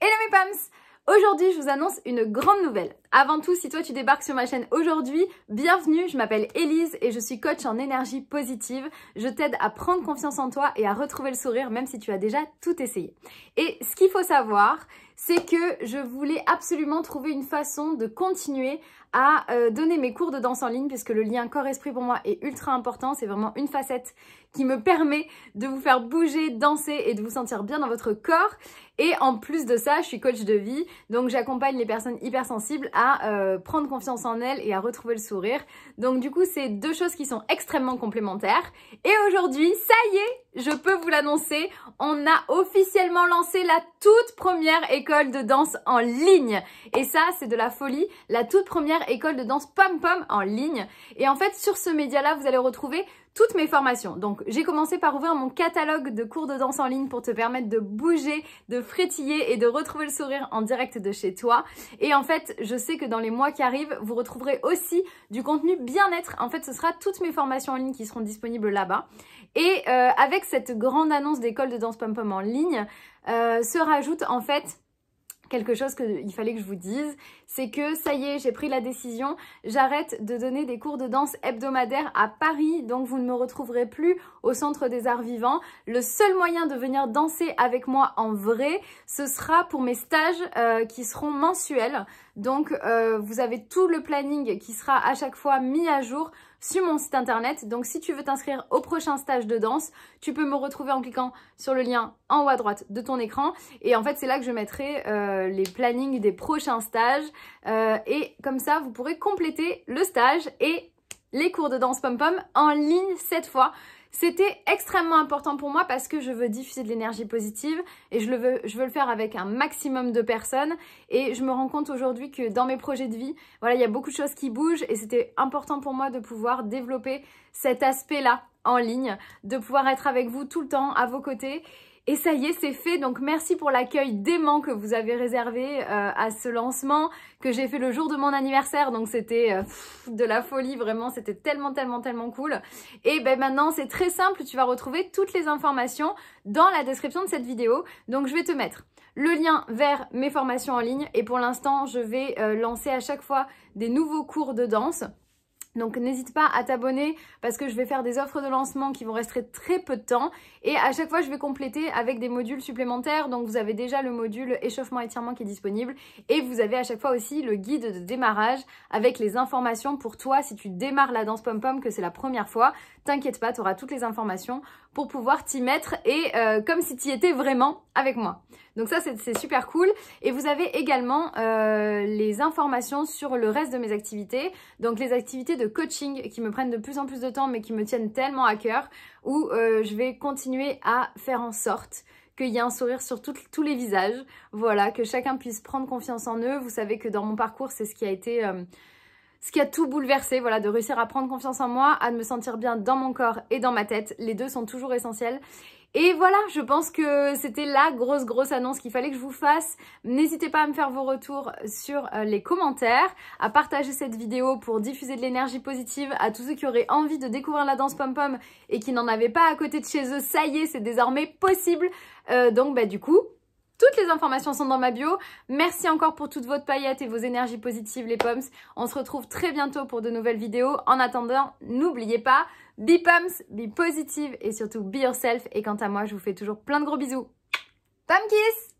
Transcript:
Hello mes Pams Aujourd'hui, je vous annonce une grande nouvelle. Avant tout, si toi tu débarques sur ma chaîne aujourd'hui, bienvenue, je m'appelle Elise et je suis coach en énergie positive. Je t'aide à prendre confiance en toi et à retrouver le sourire même si tu as déjà tout essayé. Et ce qu'il faut savoir, c'est que je voulais absolument trouver une façon de continuer à euh, donner mes cours de danse en ligne puisque le lien corps-esprit pour moi est ultra important. C'est vraiment une facette qui me permet de vous faire bouger, danser et de vous sentir bien dans votre corps. Et en plus de ça, je suis coach de vie, donc j'accompagne les personnes hypersensibles à euh, prendre confiance en elles et à retrouver le sourire. Donc du coup, c'est deux choses qui sont extrêmement complémentaires. Et aujourd'hui, ça y est, je peux vous l'annoncer, on a officiellement lancé la toute première école de danse en ligne. Et ça, c'est de la folie, la toute première école de danse Pom Pom en ligne. Et en fait, sur ce média-là, vous allez retrouver toutes mes formations. Donc, j'ai commencé par ouvrir mon catalogue de cours de danse en ligne pour te permettre de bouger, de frétiller et de retrouver le sourire en direct de chez toi. Et en fait, je sais que dans les mois qui arrivent, vous retrouverez aussi du contenu bien-être. En fait, ce sera toutes mes formations en ligne qui seront disponibles là-bas. Et euh, avec cette grande annonce d'école de danse Pom Pom en ligne, euh, se rajoute en fait quelque chose qu'il fallait que je vous dise, c'est que ça y est, j'ai pris la décision, j'arrête de donner des cours de danse hebdomadaires à Paris, donc vous ne me retrouverez plus au Centre des Arts Vivants. Le seul moyen de venir danser avec moi en vrai, ce sera pour mes stages euh, qui seront mensuels. Donc euh, vous avez tout le planning qui sera à chaque fois mis à jour sur mon site internet. Donc si tu veux t'inscrire au prochain stage de danse, tu peux me retrouver en cliquant sur le lien en haut à droite de ton écran. Et en fait, c'est là que je mettrai euh, les plannings des prochains stages. Euh, et comme ça, vous pourrez compléter le stage et les cours de danse pom-pom en ligne cette fois. C'était extrêmement important pour moi parce que je veux diffuser de l'énergie positive et je, veux, je veux le faire avec un maximum de personnes. Et je me rends compte aujourd'hui que dans mes projets de vie, voilà, il y a beaucoup de choses qui bougent et c'était important pour moi de pouvoir développer cet aspect-là en ligne, de pouvoir être avec vous tout le temps, à vos côtés et ça y est, c'est fait. Donc merci pour l'accueil dément que vous avez réservé euh, à ce lancement que j'ai fait le jour de mon anniversaire. Donc c'était euh, de la folie, vraiment. C'était tellement, tellement, tellement cool. Et ben maintenant, c'est très simple. Tu vas retrouver toutes les informations dans la description de cette vidéo. Donc je vais te mettre le lien vers mes formations en ligne. Et pour l'instant, je vais euh, lancer à chaque fois des nouveaux cours de danse. Donc n'hésite pas à t'abonner parce que je vais faire des offres de lancement qui vont rester très peu de temps et à chaque fois je vais compléter avec des modules supplémentaires. Donc vous avez déjà le module échauffement étirement qui est disponible et vous avez à chaque fois aussi le guide de démarrage avec les informations pour toi si tu démarres la danse pom pom que c'est la première fois. T'inquiète pas, tu auras toutes les informations pour pouvoir t'y mettre et euh, comme si tu étais vraiment avec moi. Donc ça c'est super cool et vous avez également euh, les informations sur le reste de mes activités. Donc les activités de coaching qui me prennent de plus en plus de temps mais qui me tiennent tellement à cœur où euh, je vais continuer à faire en sorte qu'il y ait un sourire sur tous les visages. Voilà, que chacun puisse prendre confiance en eux. Vous savez que dans mon parcours, c'est ce qui a été... Euh, ce qui a tout bouleversé, voilà, de réussir à prendre confiance en moi, à me sentir bien dans mon corps et dans ma tête. Les deux sont toujours essentiels. Et voilà, je pense que c'était la grosse grosse annonce qu'il fallait que je vous fasse. N'hésitez pas à me faire vos retours sur euh, les commentaires, à partager cette vidéo pour diffuser de l'énergie positive à tous ceux qui auraient envie de découvrir la danse pom-pom et qui n'en avaient pas à côté de chez eux. Ça y est, c'est désormais possible. Euh, donc bah du coup, toutes les informations sont dans ma bio. Merci encore pour toute votre paillette et vos énergies positives, les pommes. On se retrouve très bientôt pour de nouvelles vidéos. En attendant, n'oubliez pas, be pommes, be positive et surtout be yourself. Et quant à moi, je vous fais toujours plein de gros bisous. Pam kiss